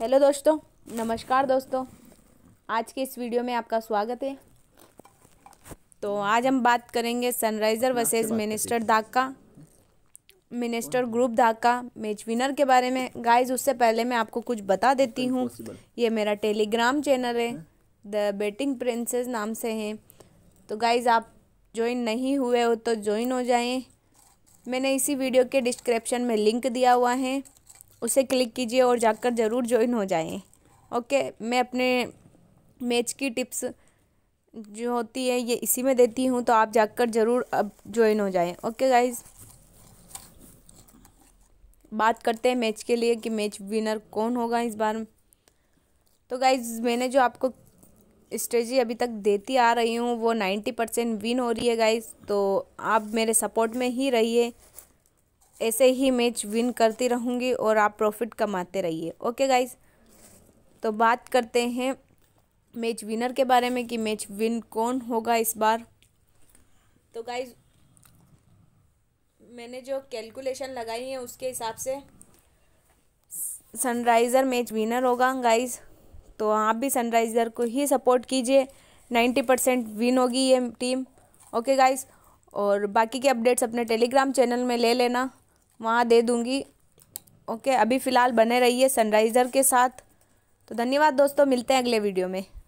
hello दोस्तों नमस्कार दोस्तों आज के इस वीडियो में आपका स्वागत है तो आज हम बात करेंगे Sunriser versus Minister Dhaka Minister Group Dhaka match winner के बारे में गाइज उससे पहले मैं आपको कुछ बता देती हूँ ये मेरा टेलीग्राम चैनल है द बेटिंग प्रिंसेस नाम से है तो गाइज आप ज्वाइन नहीं हुए हो तो ज्वाइन हो जाएं मैंने इसी वीडियो के डिस्क्रिप्शन में लिंक दिया हुआ है उसे क्लिक कीजिए और जाकर ज़रूर ज्वाइन हो जाएं ओके मैं अपने मैच की टिप्स जो होती है ये इसी में देती हूँ तो आप जाकर ज़रूर अब ज्वाइन हो जाएं ओके गाइज बात करते हैं मैच के लिए कि मैच विनर कौन होगा इस बार तो गाइज मैंने जो आपको स्ट्रेजी अभी तक देती आ रही हूँ वो नाइन्टी परसेंट विन हो रही है गाइज तो आप मेरे सपोर्ट में ही रहिए ऐसे ही मैच विन करती रहूँगी और आप प्रॉफिट कमाते रहिए ओके गाइस तो बात करते हैं मैच विनर के बारे में कि मैच विन कौन होगा इस बार तो गाइज मैंने जो कैलकुलेशन लगाई है उसके हिसाब से सनराइज़र मैच विनर होगा गाइज तो आप भी सनराइज़र को ही सपोर्ट कीजिए नाइन्टी परसेंट विन होगी ये टीम ओके गाइज और बाकी के अपडेट्स अपने टेलीग्राम चैनल में ले लेना वहाँ दे दूँगी ओके अभी फ़िलहाल बने रहिए सनराइज़र के साथ तो धन्यवाद दोस्तों मिलते हैं अगले वीडियो में